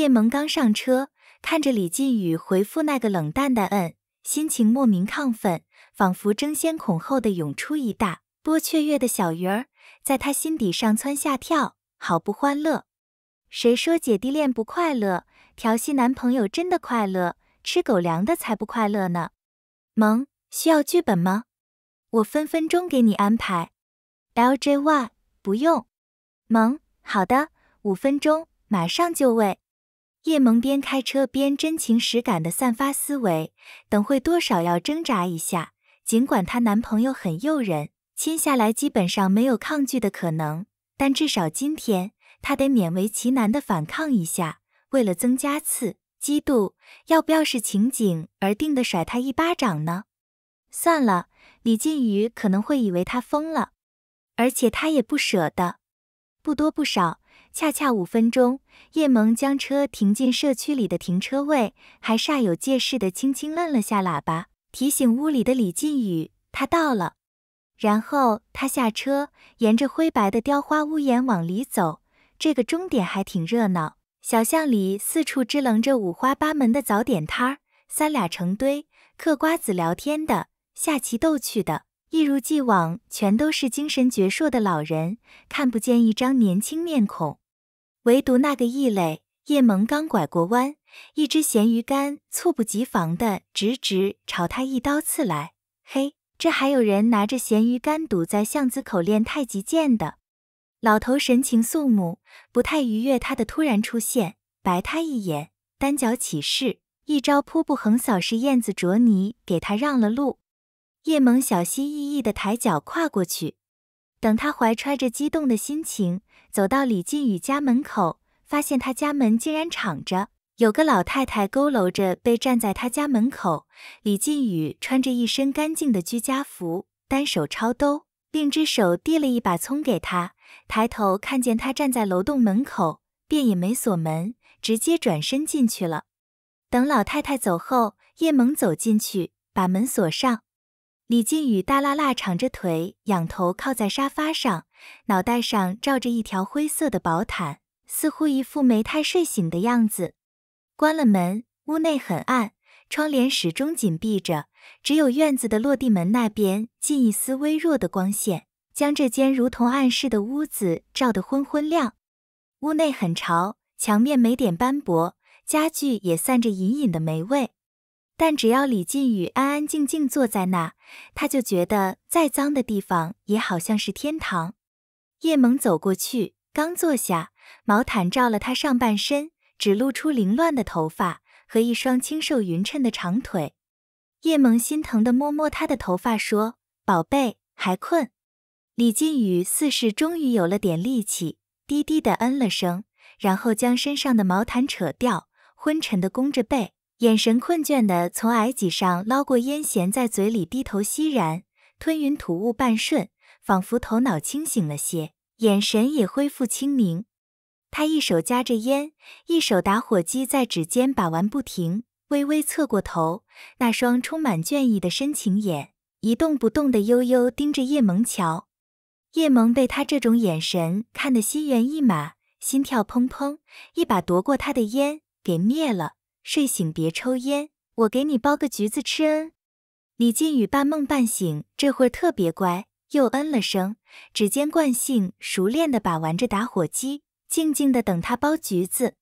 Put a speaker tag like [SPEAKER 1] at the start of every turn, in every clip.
[SPEAKER 1] 叶萌刚上车，看着李进宇回复那个冷淡的嗯，心情莫名亢奋，仿佛争先恐后的涌出一大波雀跃的小鱼儿，在他心底上蹿下跳，好不欢乐。谁说姐弟恋不快乐？调戏男朋友真的快乐，吃狗粮的才不快乐呢。萌，需要剧本吗？我分分钟给你安排。LJY，不用。萌，好的，五分钟，马上就位。叶萌边开车边真情实感地散发思维，等会多少要挣扎一下。尽管她男朋友很诱人，亲下来基本上没有抗拒的可能，但至少今天她得勉为其难地反抗一下，为了增加刺激度。要不要是情景而定的甩他一巴掌呢？算了，李靖宇可能会以为她疯了，而且他也不舍得，不多不少。恰恰五分钟，叶萌将车停进社区里的停车位，还煞有介事地轻轻摁了下喇叭，提醒屋里的李进宇他到了。然后他下车，沿着灰白的雕花屋檐往里走。这个终点还挺热闹，小巷里四处支棱着五花八门的早点摊儿，三俩成堆，嗑瓜子聊天的，下棋斗趣的，一如既往，全都是精神矍铄的老人，看不见一张年轻面孔。唯独那个异类叶萌刚拐过弯，一只咸鱼竿猝不及防的直直朝他一刀刺来。嘿，这还有人拿着咸鱼竿堵在巷子口练太极剑的？老头神情肃穆，不太愉悦他的突然出现，白他一眼，单脚起势，一招瀑布横扫是燕子啄泥，给他让了路。叶萌小心翼翼的抬脚跨过去。等他怀揣着激动的心情走到李靖宇家门口，发现他家门竟然敞着，有个老太太佝偻着背站在他家门口。李靖宇穿着一身干净的居家服，单手抄兜，另一手递了一把葱给他。抬头看见他站在楼栋门口，便也没锁门，直接转身进去了。等老太太走后，叶萌走进去，把门锁上。李靖宇耷拉拉长着腿，仰头靠在沙发上，脑袋上罩着一条灰色的薄毯，似乎一副没太睡醒的样子。关了门，屋内很暗，窗帘始终紧闭着，只有院子的落地门那边进一丝微弱的光线，将这间如同暗室的屋子照得昏昏亮。屋内很潮，墙面霉点斑驳，家具也散着隐隐的霉味。但只要李靖宇安安静静坐在那，他就觉得再脏的地方也好像是天堂。叶萌走过去，刚坐下，毛毯罩了他上半身，只露出凌乱的头发和一双清瘦匀称的长腿。叶萌心疼的摸摸他的头发，说：“宝贝，还困？”李靖宇似是终于有了点力气，低低的嗯了声，然后将身上的毛毯扯掉，昏沉的弓着背。眼神困倦地从矮脊上捞过烟衔在嘴里低头吸然，吞云吐雾半瞬仿佛头脑清醒了些眼神也恢复清明他一手夹着烟一手打火机在指尖把玩不停微微侧过头那双充满倦意的深情眼一动不动地悠悠盯着叶萌瞧叶萌被他这种眼神看得心猿意马心跳砰砰一把夺过他的烟给灭了。睡醒别抽烟，我给你剥个橘子吃。嗯，李靖宇半梦半醒，这会儿特别乖，又嗯了声，指尖惯性熟练地把玩着打火机，静静地等他剥橘子。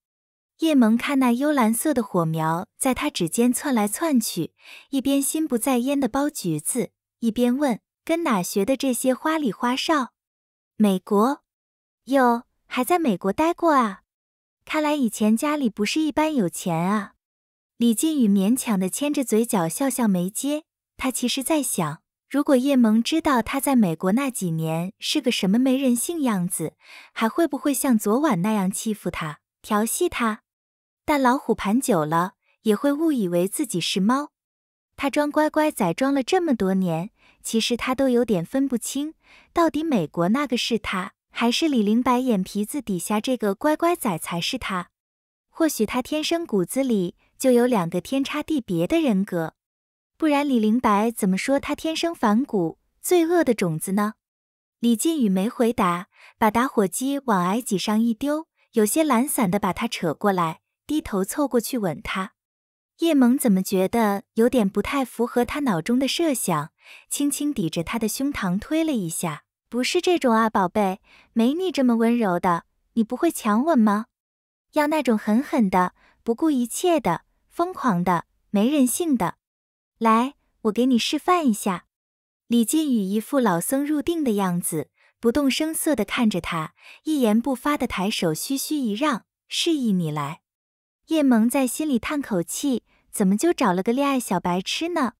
[SPEAKER 1] 叶萌看那幽蓝色的火苗在他指尖窜来窜去，一边心不在焉地剥橘子，一边问：“跟哪学的这些花里花哨？”美国，哟，还在美国待过啊？看来以前家里不是一般有钱啊。李靖宇勉强地牵着嘴角笑笑，没接。他其实在想，如果叶萌知道他在美国那几年是个什么没人性样子，还会不会像昨晚那样欺负他、调戏他？但老虎盘久了，也会误以为自己是猫。他装乖乖仔装了这么多年，其实他都有点分不清，到底美国那个是他，还是李灵白眼皮子底下这个乖乖仔才是他？或许他天生骨子里。就有两个天差地别的人格，不然李灵白怎么说他天生反骨、罪恶的种子呢？李靖宇没回答，把打火机往矮脊上一丢，有些懒散的把他扯过来，低头凑过去吻他。叶萌怎么觉得有点不太符合他脑中的设想，轻轻抵着他的胸膛推了一下，不是这种啊，宝贝，没你这么温柔的，你不会强吻吗？要那种狠狠的，不顾一切的。疯狂的，没人性的！来，我给你示范一下。李靖宇一副老僧入定的样子，不动声色地看着他，一言不发地抬手嘘嘘一让，示意你来。叶萌在心里叹口气，怎么就找了个恋爱小白痴呢？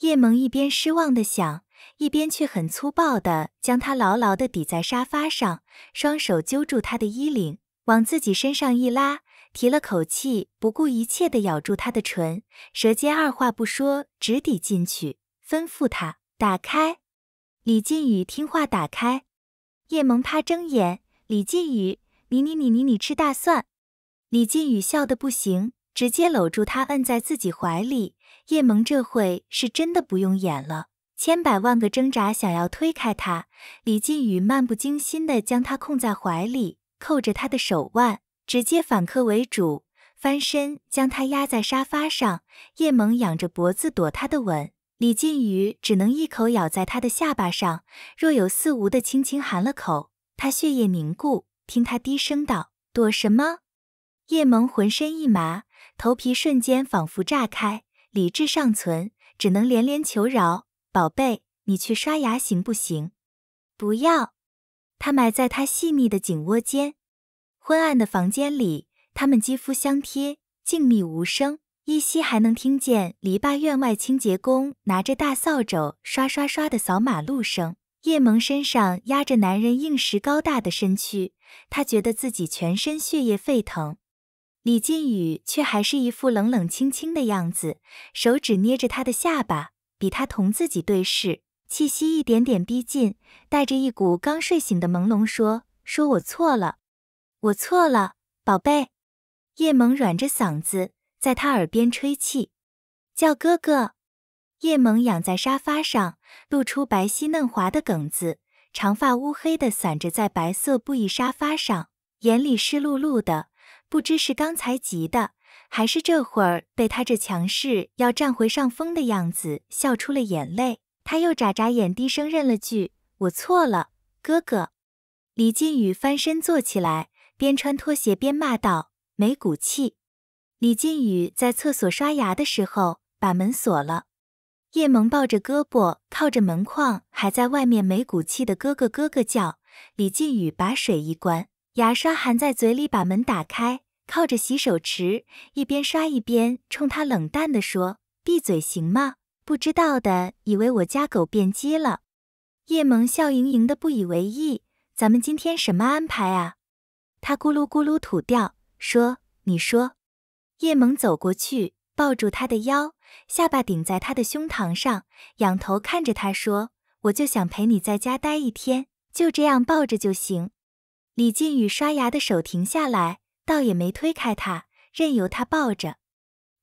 [SPEAKER 1] 叶萌一边失望地想，一边却很粗暴地将他牢牢地抵在沙发上，双手揪住他的衣领，往自己身上一拉。提了口气，不顾一切地咬住他的唇，舌尖二话不说直抵进去，吩咐他打开。李靖宇听话打开。叶萌趴睁眼，李靖宇，你你你你你吃大蒜。李靖宇笑的不行，直接搂住他，摁在自己怀里。叶萌这会是真的不用演了，千百万个挣扎想要推开他，李靖宇漫不经心地将他控在怀里，扣着他的手腕。直接反客为主，翻身将他压在沙发上。叶萌仰着脖子躲他的吻，李靖宇只能一口咬在他的下巴上，若有似无的轻轻含了口。他血液凝固，听他低声道：“躲什么？”叶萌浑身一麻，头皮瞬间仿佛炸开，理智尚存，只能连连求饶：“宝贝，你去刷牙行不行？”“不要。”他埋在他细腻的颈窝间。昏暗的房间里，他们肌肤相贴，静谧无声，依稀还能听见篱笆院外清洁工拿着大扫帚刷刷刷的扫马路声。叶萌身上压着男人硬实高大的身躯，他觉得自己全身血液沸腾。李靖宇却还是一副冷冷清清的样子，手指捏着他的下巴，比他同自己对视，气息一点点逼近，带着一股刚睡醒的朦胧，说：“说我错了。”我错了，宝贝。叶萌软着嗓子在他耳边吹气，叫哥哥。叶萌仰在沙发上，露出白皙嫩滑的梗子，长发乌黑的散着在白色布艺沙发上，眼里湿漉漉的，不知是刚才急的，还是这会儿被他这强势要占回上风的样子笑出了眼泪。他又眨眨眼，低声认了句：“我错了，哥哥。”李靖宇翻身坐起来。边穿拖鞋边骂道：“没骨气！”李靖宇在厕所刷牙的时候把门锁了。叶萌抱着胳膊靠着门框，还在外面没骨气的哥哥哥哥叫。李靖宇把水一关，牙刷含在嘴里把门打开，靠着洗手池一边刷一边冲他冷淡地说：“闭嘴行吗？不知道的以为我家狗变鸡了。”叶萌笑盈盈的不以为意：“咱们今天什么安排啊？”他咕噜咕噜吐掉，说：“你说。”叶萌走过去，抱住他的腰，下巴顶在他的胸膛上，仰头看着他说：“我就想陪你在家待一天，就这样抱着就行。”李靖宇刷牙的手停下来，倒也没推开他，任由他抱着，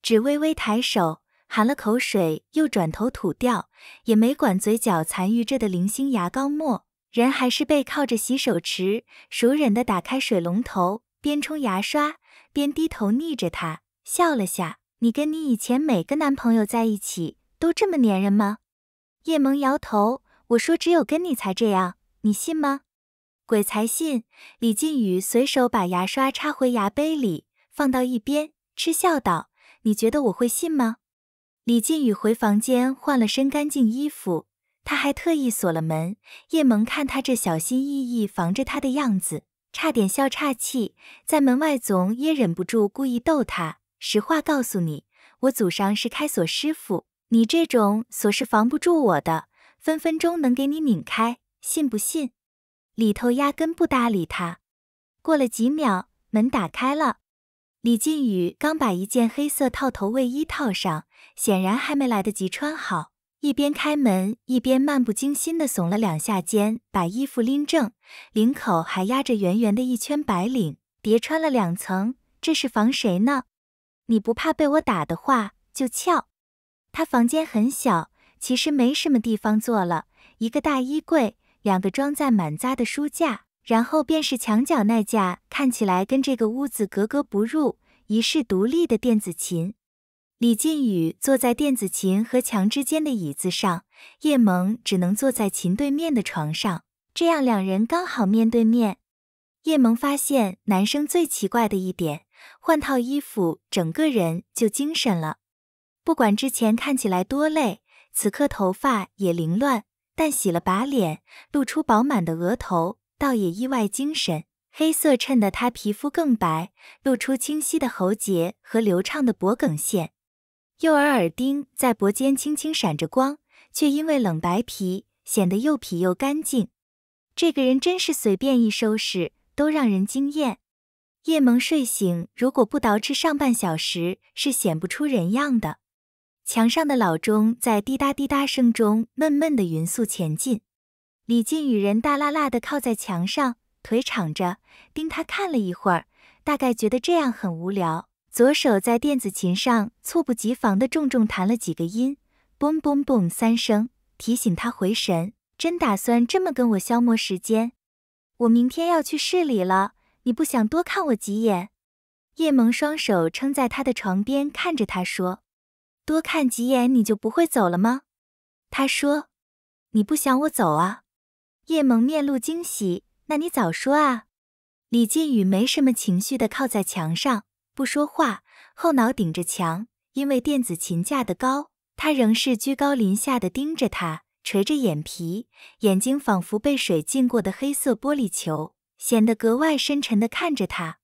[SPEAKER 1] 只微微抬手含了口水，又转头吐掉，也没管嘴角残余着的零星牙膏沫。人还是背靠着洗手池，熟忍地打开水龙头，边冲牙刷边低头腻着他，笑了下。你跟你以前每个男朋友在一起都这么粘人吗？叶萌摇头。我说只有跟你才这样，你信吗？鬼才信！李靖宇随手把牙刷插回牙杯里，放到一边，嗤笑道：“你觉得我会信吗？”李靖宇回房间换了身干净衣服。他还特意锁了门。叶萌看他这小心翼翼防着他的样子，差点笑岔气。在门外总也忍不住故意逗他。实话告诉你，我祖上是开锁师傅，你这种锁是防不住我的，分分钟能给你拧开，信不信？里头压根不搭理他。过了几秒，门打开了。李靖宇刚把一件黑色套头卫衣套上，显然还没来得及穿好。一边开门，一边漫不经心地耸了两下肩，把衣服拎正，领口还压着圆圆的一圈白领，叠穿了两层，这是防谁呢？你不怕被我打的话，就翘。他房间很小，其实没什么地方坐了，一个大衣柜，两个装在满扎的书架，然后便是墙角那架看起来跟这个屋子格格不入、一室独立的电子琴。李靖宇坐在电子琴和墙之间的椅子上，叶萌只能坐在琴对面的床上，这样两人刚好面对面。叶萌发现男生最奇怪的一点，换套衣服整个人就精神了。不管之前看起来多累，此刻头发也凌乱，但洗了把脸，露出饱满的额头，倒也意外精神。黑色衬得他皮肤更白，露出清晰的喉结和流畅的脖颈线。右耳耳钉在脖间轻轻闪着光，却因为冷白皮显得又痞又干净。这个人真是随便一收拾都让人惊艳。叶萌睡醒，如果不捯饬上半小时是显不出人样的。墙上的老钟在滴答滴答声中闷闷地匀速前进。李靖与人大啦啦地靠在墙上，腿敞着，盯他看了一会儿，大概觉得这样很无聊。左手在电子琴上猝不及防的重重弹了几个音，boom boom boom 三声，提醒他回神。真打算这么跟我消磨时间？我明天要去市里了，你不想多看我几眼？叶萌双手撑在他的床边，看着他说：“多看几眼你就不会走了吗？”他说：“你不想我走啊？”叶萌面露惊喜：“那你早说啊！”李靖宇没什么情绪的靠在墙上。不说话，后脑顶着墙，因为电子琴架得高，他仍是居高临下的盯着他，垂着眼皮，眼睛仿佛被水浸过的黑色玻璃球，显得格外深沉的看着他。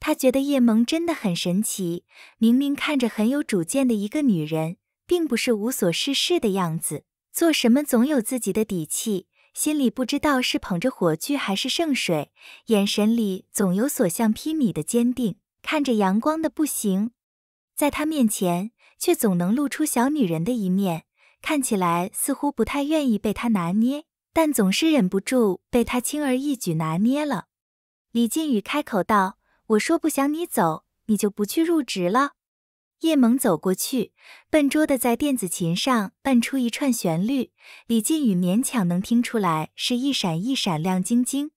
[SPEAKER 1] 他觉得叶萌真的很神奇，明明看着很有主见的一个女人，并不是无所事事的样子，做什么总有自己的底气，心里不知道是捧着火炬还是圣水，眼神里总有所向披靡的坚定。看着阳光的不行，在他面前却总能露出小女人的一面，看起来似乎不太愿意被他拿捏，但总是忍不住被他轻而易举拿捏了。李靖宇开口道：“我说不想你走，你就不去入职了。”叶萌走过去，笨拙的在电子琴上摁出一串旋律，李靖宇勉强能听出来是一闪一闪亮晶晶。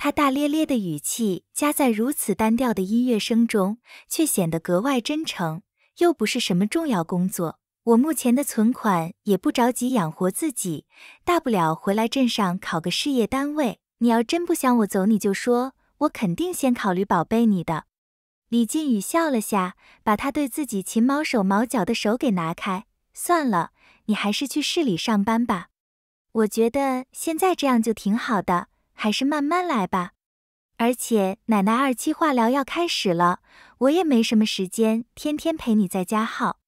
[SPEAKER 1] 他大咧咧的语气夹在如此单调的音乐声中，却显得格外真诚。又不是什么重要工作，我目前的存款也不着急养活自己，大不了回来镇上考个事业单位。你要真不想我走，你就说我肯定先考虑宝贝你的。李靖宇笑了下，把他对自己勤毛手毛脚的手给拿开。算了，你还是去市里上班吧。我觉得现在这样就挺好的。还是慢慢来吧，而且奶奶二期化疗要开始了，我也没什么时间天天陪你在家耗。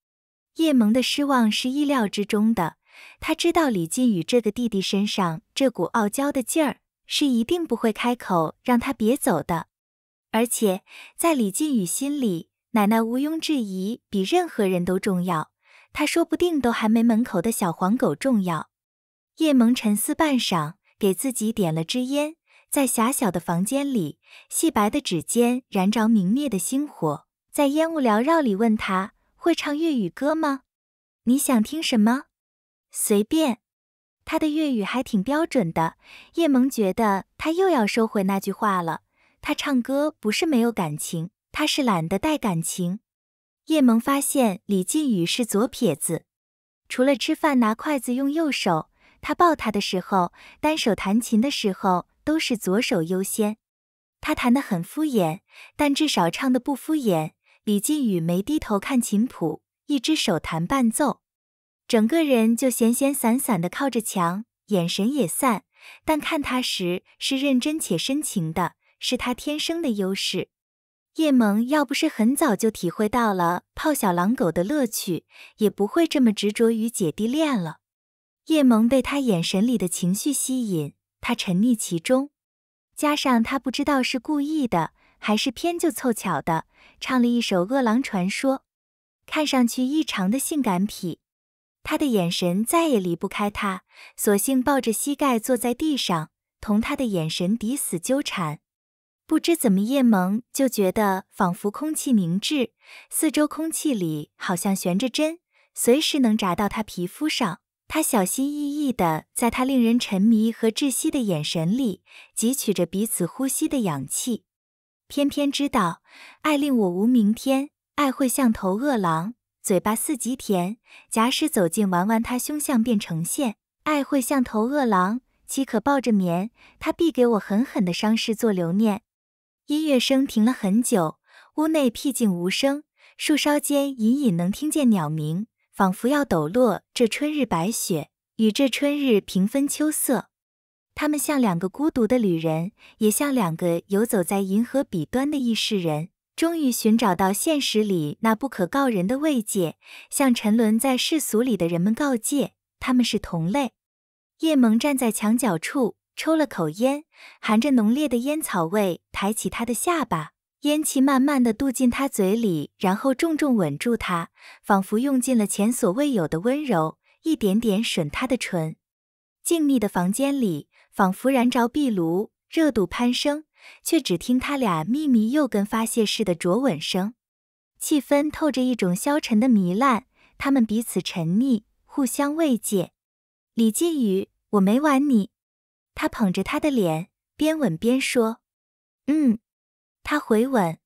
[SPEAKER 1] 叶萌的失望是意料之中的，他知道李靖宇这个弟弟身上这股傲娇的劲儿，是一定不会开口让他别走的。而且在李靖宇心里，奶奶毋庸置疑比任何人都重要，他说不定都还没门口的小黄狗重要。叶萌沉思半晌。给自己点了支烟，在狭小的房间里，细白的指尖燃着明灭的星火，在烟雾缭绕里问他会唱粤语歌吗？你想听什么？随便。他的粤语还挺标准的。叶萌觉得他又要收回那句话了。他唱歌不是没有感情，他是懒得带感情。叶萌发现李靖宇是左撇子，除了吃饭拿筷子用右手。他抱他的时候，单手弹琴的时候都是左手优先。他弹得很敷衍，但至少唱的不敷衍。李靖宇没低头看琴谱，一只手弹伴奏，整个人就闲闲散散的靠着墙，眼神也散。但看他时是认真且深情的，是他天生的优势。叶萌要不是很早就体会到了泡小狼狗的乐趣，也不会这么执着于姐弟恋了。叶萌被他眼神里的情绪吸引，他沉溺其中，加上他不知道是故意的还是偏就凑巧的，唱了一首《饿狼传说》，看上去异常的性感痞，他的眼神再也离不开他，索性抱着膝盖坐在地上，同他的眼神抵死纠缠。不知怎么，叶萌就觉得仿佛空气凝滞，四周空气里好像悬着针，随时能扎到他皮肤上。他小心翼翼地在他令人沉迷和窒息的眼神里汲取着彼此呼吸的氧气，偏偏知道爱令我无明天，爱会像头饿狼，嘴巴似极甜，假使走近玩玩，他凶相便呈现。爱会像头饿狼，岂可抱着眠？他必给我狠狠的伤势做留念。音乐声停了很久，屋内僻静无声，树梢间隐隐能听见鸟鸣。仿佛要抖落这春日白雪，与这春日平分秋色。他们像两个孤独的旅人，也像两个游走在银河彼端的异世人，终于寻找到现实里那不可告人的慰藉，向沉沦在世俗里的人们告诫：他们是同类。叶萌站在墙角处，抽了口烟，含着浓烈的烟草味，抬起他的下巴。烟气慢慢的渡进他嘴里，然后重重吻住他，仿佛用尽了前所未有的温柔，一点点吮他的唇。静谧的房间里，仿佛燃着壁炉，热度攀升，却只听他俩秘密又跟发泄似的灼吻声。气氛透着一种消沉的糜烂，他们彼此沉溺，互相慰藉。李靖宇，我没玩你。他捧着他的脸，边吻边说：“嗯。”他回吻。